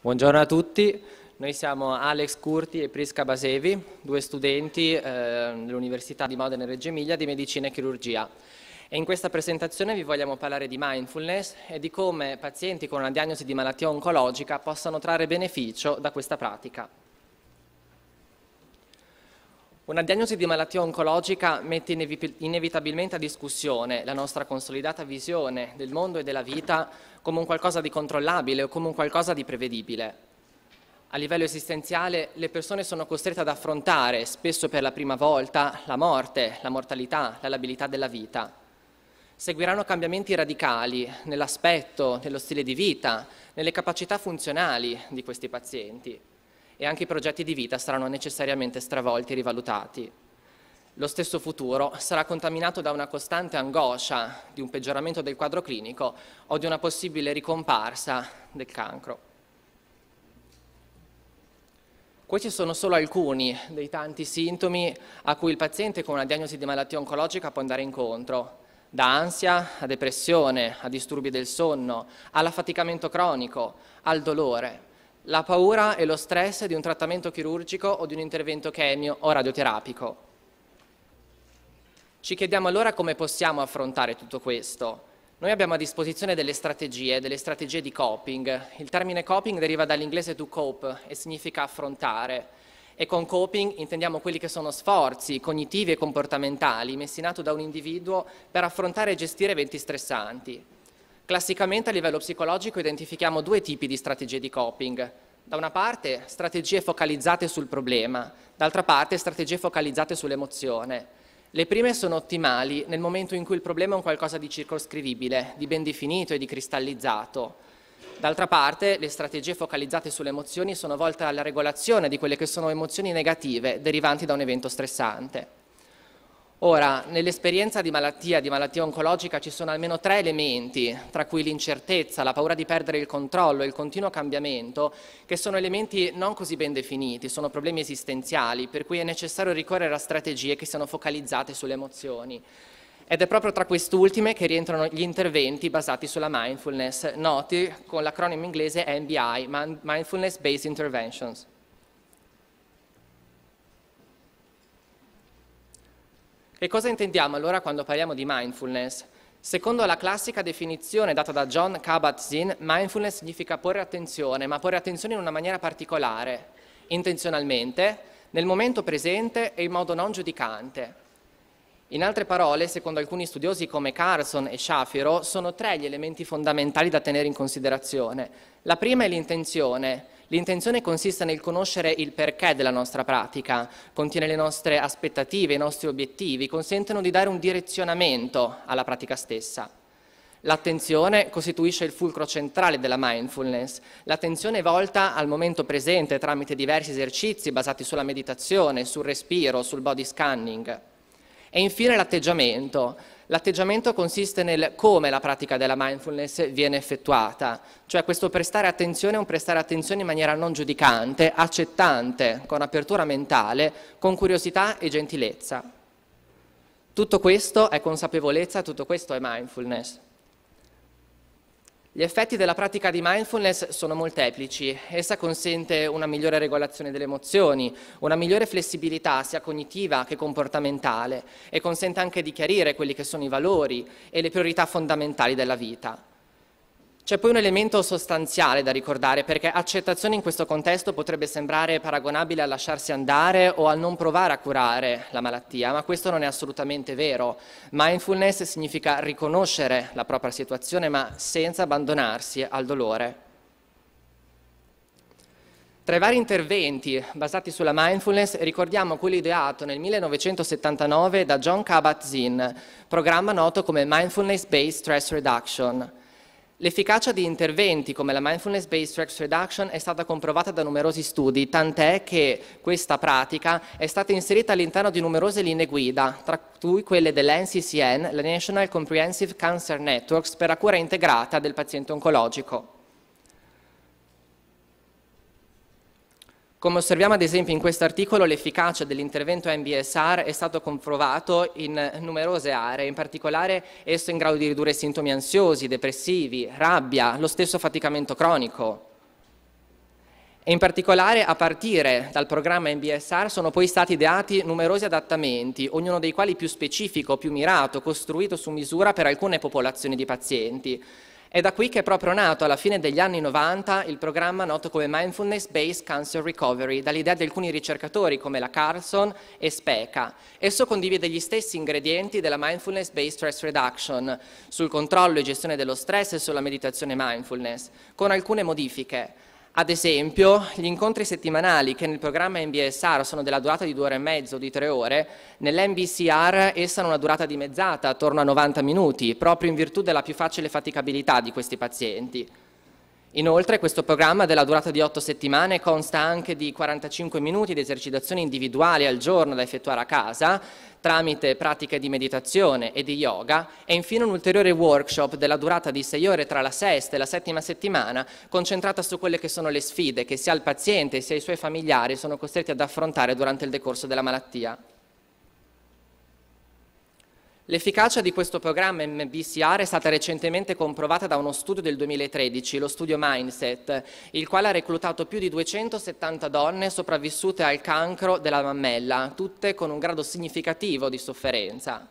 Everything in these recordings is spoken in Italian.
Buongiorno a tutti, noi siamo Alex Curti e Prisca Basevi, due studenti eh, dell'Università di Modena e Reggio Emilia di Medicina e Chirurgia. E in questa presentazione vi vogliamo parlare di mindfulness e di come pazienti con una diagnosi di malattia oncologica possano trarre beneficio da questa pratica. Una diagnosi di malattia oncologica mette inevitabilmente a discussione la nostra consolidata visione del mondo e della vita come un qualcosa di controllabile o come un qualcosa di prevedibile. A livello esistenziale le persone sono costrette ad affrontare, spesso per la prima volta, la morte, la mortalità, la labilità della vita. Seguiranno cambiamenti radicali nell'aspetto, nello stile di vita, nelle capacità funzionali di questi pazienti e anche i progetti di vita saranno necessariamente stravolti e rivalutati. Lo stesso futuro sarà contaminato da una costante angoscia di un peggioramento del quadro clinico o di una possibile ricomparsa del cancro. Questi sono solo alcuni dei tanti sintomi a cui il paziente con una diagnosi di malattia oncologica può andare incontro, da ansia a depressione, a disturbi del sonno, all'affaticamento cronico, al dolore la paura e lo stress di un trattamento chirurgico o di un intervento chemio o radioterapico. Ci chiediamo allora come possiamo affrontare tutto questo. Noi abbiamo a disposizione delle strategie, delle strategie di coping. Il termine coping deriva dall'inglese to cope e significa affrontare. E con coping intendiamo quelli che sono sforzi cognitivi e comportamentali messi in atto da un individuo per affrontare e gestire eventi stressanti. Classicamente a livello psicologico identifichiamo due tipi di strategie di coping. Da una parte strategie focalizzate sul problema, d'altra parte strategie focalizzate sull'emozione. Le prime sono ottimali nel momento in cui il problema è un qualcosa di circoscrivibile, di ben definito e di cristallizzato. D'altra parte, le strategie focalizzate sulle emozioni sono volte alla regolazione di quelle che sono emozioni negative derivanti da un evento stressante. Ora, nell'esperienza di malattia, di malattia oncologica, ci sono almeno tre elementi, tra cui l'incertezza, la paura di perdere il controllo e il continuo cambiamento, che sono elementi non così ben definiti, sono problemi esistenziali, per cui è necessario ricorrere a strategie che siano focalizzate sulle emozioni. Ed è proprio tra quest'ultime che rientrano gli interventi basati sulla mindfulness, noti con l'acronimo inglese MBI, Mindfulness Based Interventions. Che cosa intendiamo allora quando parliamo di mindfulness? Secondo la classica definizione data da John Kabat-Zinn, mindfulness significa porre attenzione, ma porre attenzione in una maniera particolare, intenzionalmente, nel momento presente e in modo non giudicante. In altre parole, secondo alcuni studiosi come Carson e Shafiro, sono tre gli elementi fondamentali da tenere in considerazione. La prima è l'intenzione, L'intenzione consiste nel conoscere il perché della nostra pratica, contiene le nostre aspettative, i nostri obiettivi, consentono di dare un direzionamento alla pratica stessa. L'attenzione costituisce il fulcro centrale della mindfulness. L'attenzione è volta al momento presente tramite diversi esercizi basati sulla meditazione, sul respiro, sul body scanning. E infine l'atteggiamento. L'atteggiamento consiste nel come la pratica della mindfulness viene effettuata, cioè questo prestare attenzione è un prestare attenzione in maniera non giudicante, accettante, con apertura mentale, con curiosità e gentilezza. Tutto questo è consapevolezza, tutto questo è mindfulness. Gli effetti della pratica di mindfulness sono molteplici. Essa consente una migliore regolazione delle emozioni, una migliore flessibilità sia cognitiva che comportamentale e consente anche di chiarire quelli che sono i valori e le priorità fondamentali della vita. C'è poi un elemento sostanziale da ricordare perché accettazione in questo contesto potrebbe sembrare paragonabile al lasciarsi andare o al non provare a curare la malattia, ma questo non è assolutamente vero. Mindfulness significa riconoscere la propria situazione ma senza abbandonarsi al dolore tra i vari interventi basati sulla mindfulness ricordiamo quello ideato nel 1979 da John Kabat-Zinn, programma noto come Mindfulness Based Stress Reduction. L'efficacia di interventi come la mindfulness-based stress reduction è stata comprovata da numerosi studi, tant'è che questa pratica è stata inserita all'interno di numerose linee guida, tra cui quelle dell'NCCN, la National Comprehensive Cancer Networks, per la cura integrata del paziente oncologico. Come osserviamo ad esempio in questo articolo, l'efficacia dell'intervento MBSR è stato comprovato in numerose aree, in particolare esso è in grado di ridurre sintomi ansiosi, depressivi, rabbia, lo stesso faticamento cronico. E in particolare a partire dal programma MBSR sono poi stati ideati numerosi adattamenti, ognuno dei quali più specifico, più mirato, costruito su misura per alcune popolazioni di pazienti. È da qui che è proprio nato, alla fine degli anni 90, il programma noto come Mindfulness Based Cancer Recovery, dall'idea di alcuni ricercatori come la Carlson e Speca. Esso condivide gli stessi ingredienti della Mindfulness Based Stress Reduction, sul controllo e gestione dello stress e sulla meditazione mindfulness, con alcune modifiche. Ad esempio, gli incontri settimanali che nel programma MBSR sono della durata di due ore e mezzo o di tre ore, nell'MBCR essano una durata dimezzata, attorno a 90 minuti, proprio in virtù della più facile faticabilità di questi pazienti. Inoltre questo programma della durata di 8 settimane consta anche di 45 minuti di esercitazioni individuali al giorno da effettuare a casa tramite pratiche di meditazione e di yoga e infine un ulteriore workshop della durata di 6 ore tra la sesta e la settima settimana concentrata su quelle che sono le sfide che sia il paziente sia i suoi familiari sono costretti ad affrontare durante il decorso della malattia. L'efficacia di questo programma MBCR è stata recentemente comprovata da uno studio del 2013, lo studio Mindset, il quale ha reclutato più di 270 donne sopravvissute al cancro della mammella, tutte con un grado significativo di sofferenza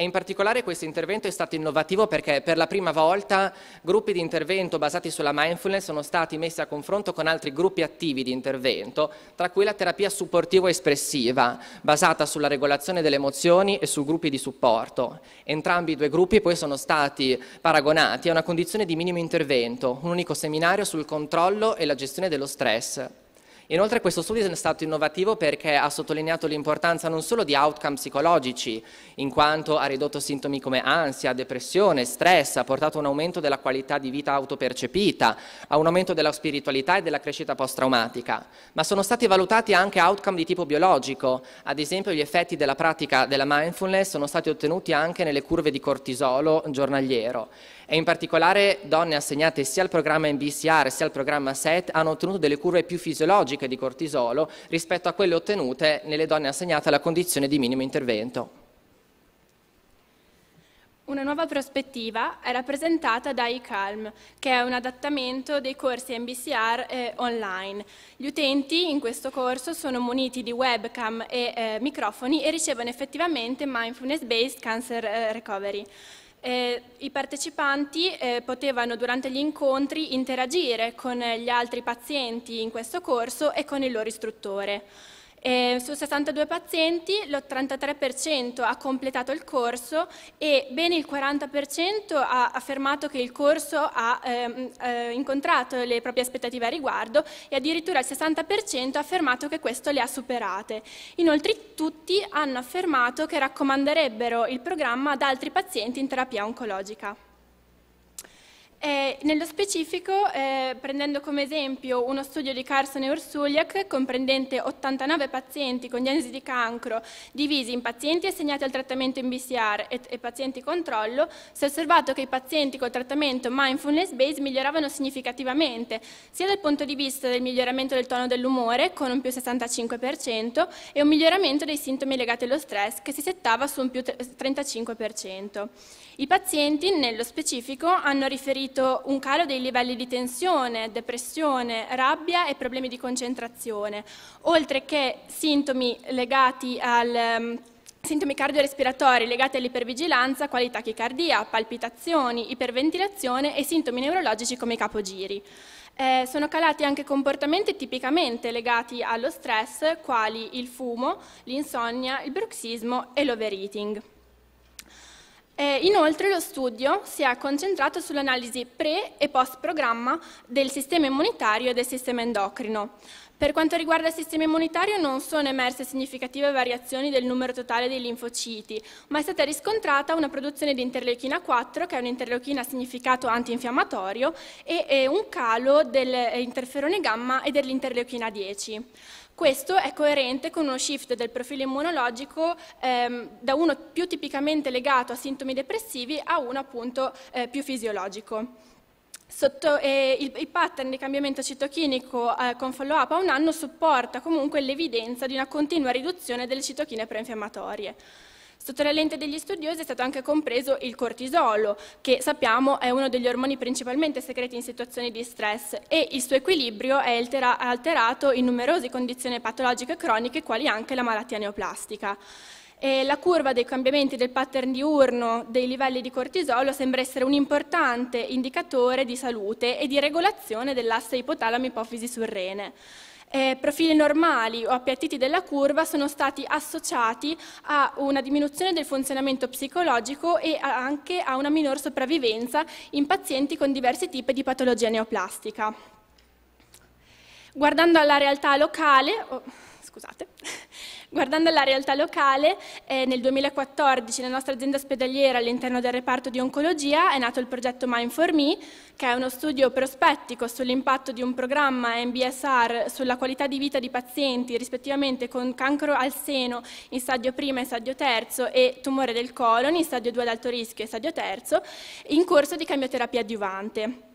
e in particolare questo intervento è stato innovativo perché per la prima volta gruppi di intervento basati sulla mindfulness sono stati messi a confronto con altri gruppi attivi di intervento, tra cui la terapia supportivo-espressiva, basata sulla regolazione delle emozioni e su gruppi di supporto. Entrambi i due gruppi poi sono stati paragonati a una condizione di minimo intervento, un unico seminario sul controllo e la gestione dello stress. Inoltre questo studio è stato innovativo perché ha sottolineato l'importanza non solo di outcome psicologici, in quanto ha ridotto sintomi come ansia, depressione, stress, ha portato a un aumento della qualità di vita autopercepita, a un aumento della spiritualità e della crescita post-traumatica, ma sono stati valutati anche outcome di tipo biologico, ad esempio gli effetti della pratica della mindfulness sono stati ottenuti anche nelle curve di cortisolo giornaliero e in particolare donne assegnate sia al programma MBCR sia al programma SET hanno ottenuto delle curve più fisiologiche di cortisolo rispetto a quelle ottenute nelle donne assegnate alla condizione di minimo intervento. Una nuova prospettiva è rappresentata da iCalm, che è un adattamento dei corsi MBCR eh, online. Gli utenti in questo corso sono muniti di webcam e eh, microfoni e ricevono effettivamente Mindfulness Based Cancer eh, Recovery. Eh, I partecipanti eh, potevano durante gli incontri interagire con eh, gli altri pazienti in questo corso e con il loro istruttore. Eh, su 62 pazienti l'83% ha completato il corso e bene il 40% ha affermato che il corso ha ehm, eh, incontrato le proprie aspettative a riguardo e addirittura il 60% ha affermato che questo le ha superate. Inoltre tutti hanno affermato che raccomanderebbero il programma ad altri pazienti in terapia oncologica nello specifico, eh, prendendo come esempio uno studio di Carson e Ursuliak, comprendente 89 pazienti con diagnosi di cancro, divisi in pazienti assegnati al trattamento in BCR e, e pazienti controllo, si è osservato che i pazienti col trattamento mindfulness-based miglioravano significativamente, sia dal punto di vista del miglioramento del tono dell'umore, con un più 65%, e un miglioramento dei sintomi legati allo stress, che si settava su un più 35%. I pazienti, nello specifico, hanno riferito un calo dei livelli di tensione, depressione, rabbia e problemi di concentrazione, oltre che sintomi legati al mm, sintomi cardiorespiratori legati all'ipervigilanza, quali tachicardia, palpitazioni, iperventilazione e sintomi neurologici come i capogiri. Eh, sono calati anche comportamenti tipicamente legati allo stress, quali il fumo, l'insonnia, il bruxismo e l'overeating. Eh, inoltre lo studio si è concentrato sull'analisi pre e post programma del sistema immunitario e del sistema endocrino. Per quanto riguarda il sistema immunitario non sono emerse significative variazioni del numero totale dei linfociti, ma è stata riscontrata una produzione di interleuchina 4, che è un'interleuchina a significato antinfiammatorio, e un calo dell'interferone eh, gamma e dell'interleuchina 10. Questo è coerente con uno shift del profilo immunologico ehm, da uno più tipicamente legato a sintomi depressivi a uno appunto eh, più fisiologico. Sotto, eh, il, il, pattern di cambiamento citochinico eh, con follow-up a un anno supporta comunque l'evidenza di una continua riduzione delle citochine preinfiammatorie. Sotto la lente degli studiosi è stato anche compreso il cortisolo, che sappiamo è uno degli ormoni principalmente secreti in situazioni di stress e il suo equilibrio è alterato in numerose condizioni patologiche croniche, quali anche la malattia neoplastica. E la curva dei cambiamenti del pattern diurno dei livelli di cortisolo sembra essere un importante indicatore di salute e di regolazione dell'asse ipotalamo-ipofisi sul rene. Eh, profili normali o appiattiti della curva sono stati associati a una diminuzione del funzionamento psicologico e anche a una minor sopravvivenza in pazienti con diversi tipi di patologia neoplastica. Guardando alla realtà locale, oh, scusate, Guardando la realtà locale, eh, nel 2014 nella nostra azienda ospedaliera all'interno del reparto di oncologia è nato il progetto Mind 4 Me, che è uno studio prospettico sull'impatto di un programma MBSR sulla qualità di vita di pazienti rispettivamente con cancro al seno in stadio prima e stadio terzo e tumore del colon in stadio 2 ad alto rischio e stadio terzo in corso di camioterapia adiuvante.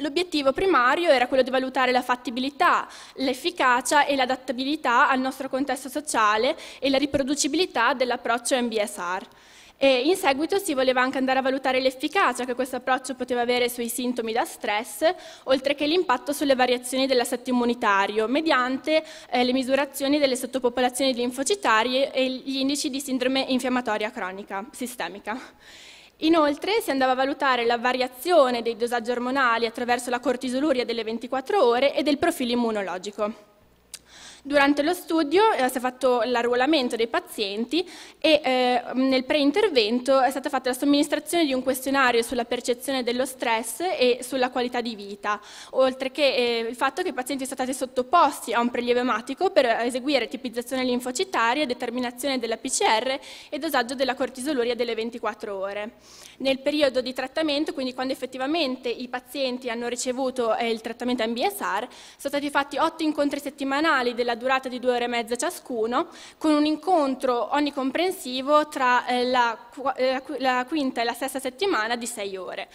L'obiettivo primario era quello di valutare la fattibilità, l'efficacia e l'adattabilità al nostro contesto sociale e la riproducibilità dell'approccio MBSR. E in seguito si voleva anche andare a valutare l'efficacia che questo approccio poteva avere sui sintomi da stress, oltre che l'impatto sulle variazioni dell'assetto immunitario, mediante eh, le misurazioni delle sottopopolazioni linfocitarie e gli indici di sindrome infiammatoria cronica, sistemica. Inoltre si andava a valutare la variazione dei dosaggi ormonali attraverso la cortisoluria delle 24 ore e del profilo immunologico. Durante lo studio eh, si è fatto l'arruolamento dei pazienti e eh, nel pre-intervento è stata fatta la somministrazione di un questionario sulla percezione dello stress e sulla qualità di vita, oltre che eh, il fatto che i pazienti sono stati sottoposti a un prelievo ematico per eh, eseguire tipizzazione linfocitaria, determinazione della PCR e dosaggio della cortisoluria delle 24 ore. Nel periodo di trattamento, quindi quando effettivamente i pazienti hanno ricevuto eh, il trattamento MBSR, sono stati fatti otto incontri settimanali della durata di due ore e mezza ciascuno, con un incontro onnicomprensivo tra eh, la, eh, la, quinta e la sesta settimana di sei ore.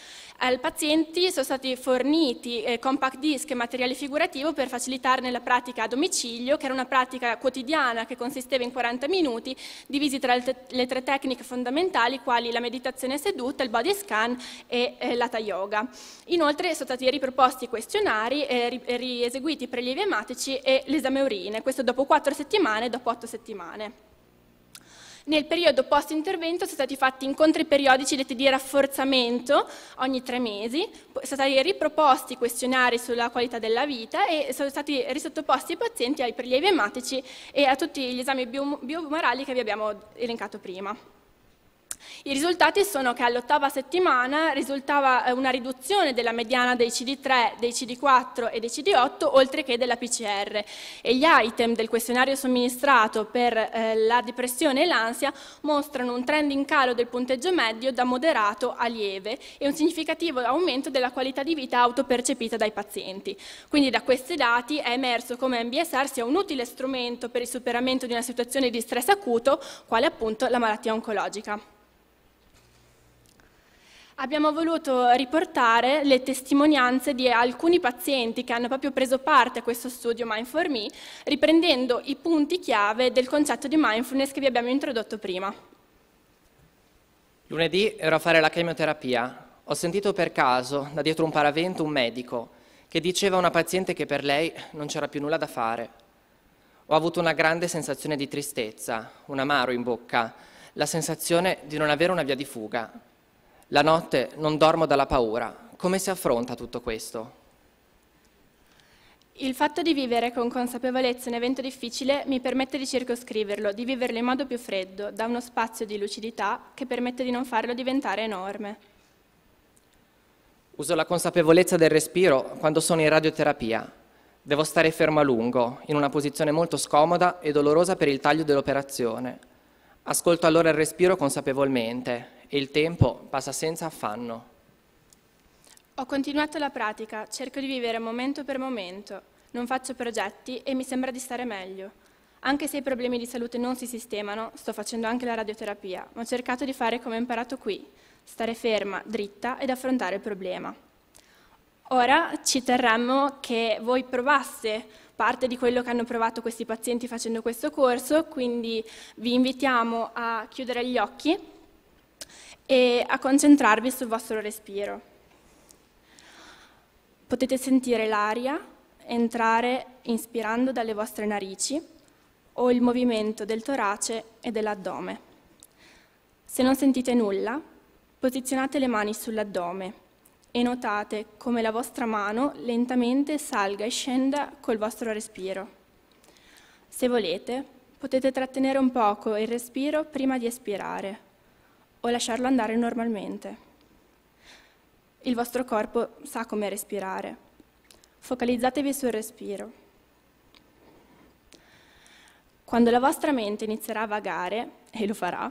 Al pazienti sono stati forniti eh, compact disc e materiale figurativo per facilitarne la pratica a domicilio, che era una pratica quotidiana che consisteva in 40 minuti, divisi tra le, le tre tecniche fondamentali, quali la meditazione seduta, il body scan e eh, l'hatha yoga. Inoltre sono stati riproposti i questionari, eh, rieseguiti prelievi ematici e l'esame urina proteine, questo dopo 4 settimane e dopo 8 settimane. Nel periodo post-intervento sono stati fatti incontri periodici detti di rafforzamento ogni tre mesi, sono stati riproposti questionari sulla qualità della vita e sono stati risottoposti i pazienti ai prelievi ematici e a tutti gli esami biomorali che vi abbiamo elencato prima. I risultati sono che all'ottava settimana risultava eh, una riduzione della mediana dei CD3, dei CD4 e dei CD8, oltre che della PCR. E gli item del questionario somministrato per eh, la depressione e l'ansia mostrano un trend in calo del punteggio medio da moderato a lieve e un significativo aumento della qualità di vita autopercepita dai pazienti. Quindi da questi dati è emerso come MBSR sia un utile strumento per il superamento di una situazione di stress acuto, quale appunto la malattia oncologica. Abbiamo voluto riportare le testimonianze di alcuni pazienti che hanno proprio preso parte a questo studio mind 4 Me, riprendendo i punti chiave del concetto di mindfulness che vi abbiamo introdotto prima. Lunedì ero a fare la chemioterapia. Ho sentito per caso, da dietro un paravento, un medico che diceva a una paziente che per lei non c'era più nulla da fare. Ho avuto una grande sensazione di tristezza, un amaro in bocca, la sensazione di non avere una via di fuga. La notte non dormo dalla paura. Come si affronta tutto questo? Il fatto di vivere con consapevolezza un evento difficile mi permette di circoscriverlo, di viverlo in modo più freddo, da uno spazio di lucidità che permette di non farlo diventare enorme. Uso la consapevolezza del respiro quando sono in radioterapia. Devo stare fermo a lungo, in una posizione molto scomoda e dolorosa per il taglio dell'operazione. Ascolto allora il respiro consapevolmente e il tempo passa senza affanno. Ho continuato la pratica, cerco di vivere momento per momento, non faccio progetti e mi sembra di stare meglio. Anche se i problemi di salute non si sistemano, sto facendo anche la radioterapia, ma ho cercato di fare come ho imparato qui, stare ferma, dritta ed affrontare il problema. Ora ci terremmo che voi provaste parte di quello che hanno provato questi pazienti facendo questo corso, quindi vi invitiamo a chiudere gli occhi e a concentrarvi sul vostro respiro. Potete sentire l'aria entrare inspirando dalle vostre narici o il movimento del torace e dell'addome. Se non sentite nulla, posizionate le mani sull'addome e notate come la vostra mano lentamente salga e scenda col vostro respiro. Se volete, potete trattenere un poco il respiro prima di espirare o lasciarlo andare normalmente. Il vostro corpo sa come respirare. Focalizzatevi sul respiro. Quando la vostra mente inizierà a vagare, e lo farà,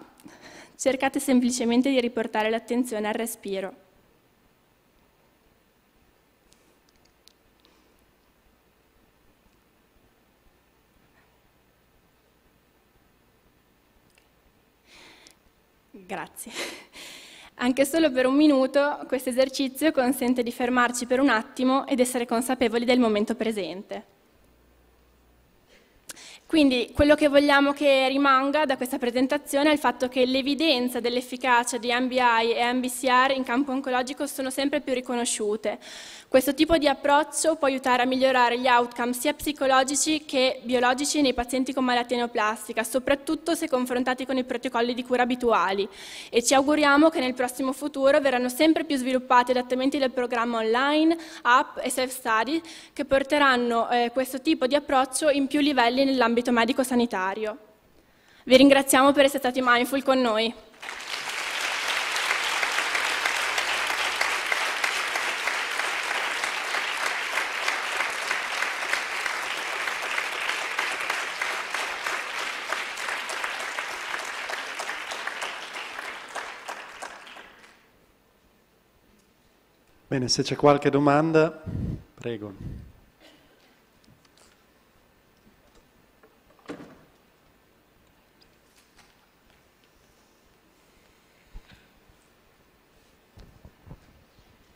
cercate semplicemente di riportare l'attenzione al respiro Grazie. Anche solo per un minuto questo esercizio consente di fermarci per un attimo ed essere consapevoli del momento presente. Quindi quello che vogliamo che rimanga da questa presentazione è il fatto che l'evidenza dell'efficacia di MBI e MBCR in campo oncologico sono sempre più riconosciute. Questo tipo di approccio può aiutare a migliorare gli outcome sia psicologici che biologici nei pazienti con malattia neoplastica, soprattutto se confrontati con i protocolli di cura abituali. E ci auguriamo che nel prossimo futuro verranno sempre più sviluppati adattamenti del programma online, app e self-study che porteranno eh, questo tipo di approccio in più livelli nell'ambito nell'ambito medico-sanitario. Vi ringraziamo per essere stati mindful con noi. Bene, se c'è qualche domanda, prego.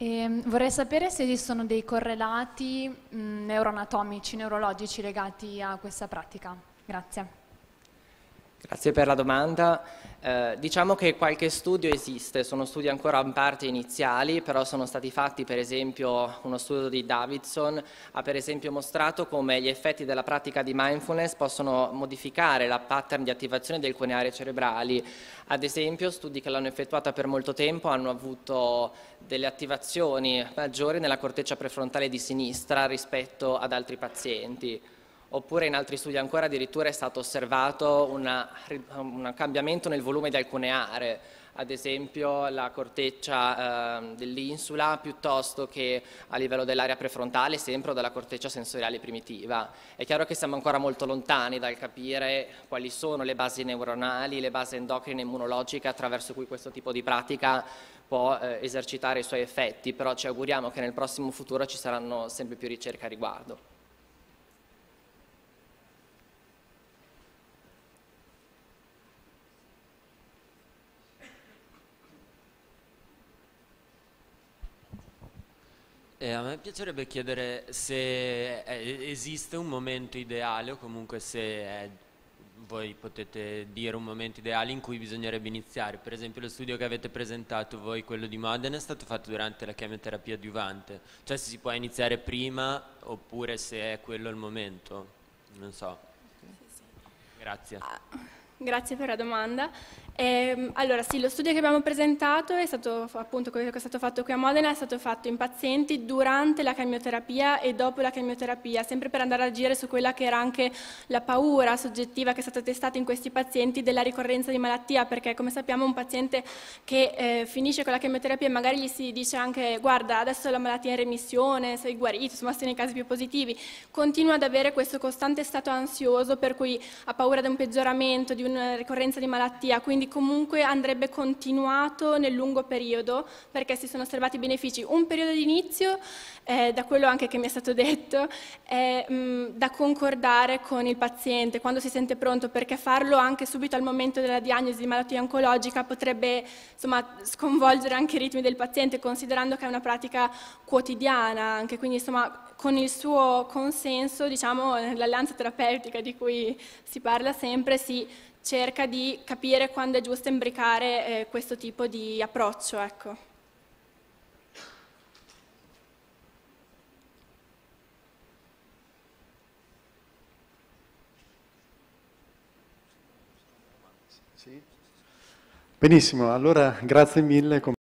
E ehm, vorrei sapere se esistono dei correlati mh, neuroanatomici, neurologici legati a questa pratica. Grazie. Grazie per la domanda. Eh, diciamo che qualche studio esiste, sono studi ancora in parte iniziali, però sono stati fatti, per esempio uno studio di Davidson ha per esempio mostrato come gli effetti della pratica di mindfulness possono modificare la pattern di attivazione di alcune aree cerebrali. Ad esempio studi che l'hanno effettuata per molto tempo hanno avuto delle attivazioni maggiori nella corteccia prefrontale di sinistra rispetto ad altri pazienti oppure in altri studi ancora addirittura è stato osservato una, un cambiamento nel volume di alcune aree, ad esempio la corteccia eh, dell'insula piuttosto che a livello dell'area prefrontale sempre o della corteccia sensoriale primitiva. È chiaro che siamo ancora molto lontani dal capire quali sono le basi neuronali, le basi endocrine e immunologiche attraverso cui questo tipo di pratica può eh, esercitare i suoi effetti, però ci auguriamo che nel prossimo futuro ci saranno sempre più ricerche a riguardo. Eh, a me piacerebbe chiedere se esiste un momento ideale o comunque se è, voi potete dire un momento ideale in cui bisognerebbe iniziare. Per esempio lo studio che avete presentato voi, quello di Modena, è stato fatto durante la chemioterapia adiuvante. Cioè se si può iniziare prima oppure se è quello il momento. Non so. Grazie. Ah, Grazie per la domanda. Eh, allora sì, lo studio che abbiamo presentato è stato appunto quello che è stato fatto qui a Modena, è stato fatto in pazienti durante la chemioterapia e dopo la chemioterapia, sempre per andare ad agire su quella che era anche la paura soggettiva che è stata testata in questi pazienti della ricorrenza di malattia, perché come sappiamo un paziente che eh, finisce con la chemioterapia e magari gli si dice anche guarda adesso la malattia è in remissione, sei guarito, insomma sono nei casi più positivi, continua ad avere questo costante stato ansioso per cui ha paura di un peggioramento, di una ricorrenza di malattia, quindi comunque andrebbe continuato nel lungo periodo perché si sono osservati benefici. Un periodo di inizio, eh, da quello anche che mi è stato detto, è mh, mm, da concordare con il paziente quando si sente pronto perché farlo anche subito al momento della diagnosi di malattia oncologica potrebbe insomma, sconvolgere anche i ritmi del paziente considerando che è una pratica quotidiana anche, quindi insomma con il suo consenso diciamo l'alleanza terapeutica di cui si parla sempre si cerca di capire quando è giusto imbricare eh, questo tipo di approccio. Ecco. Benissimo, allora grazie mille.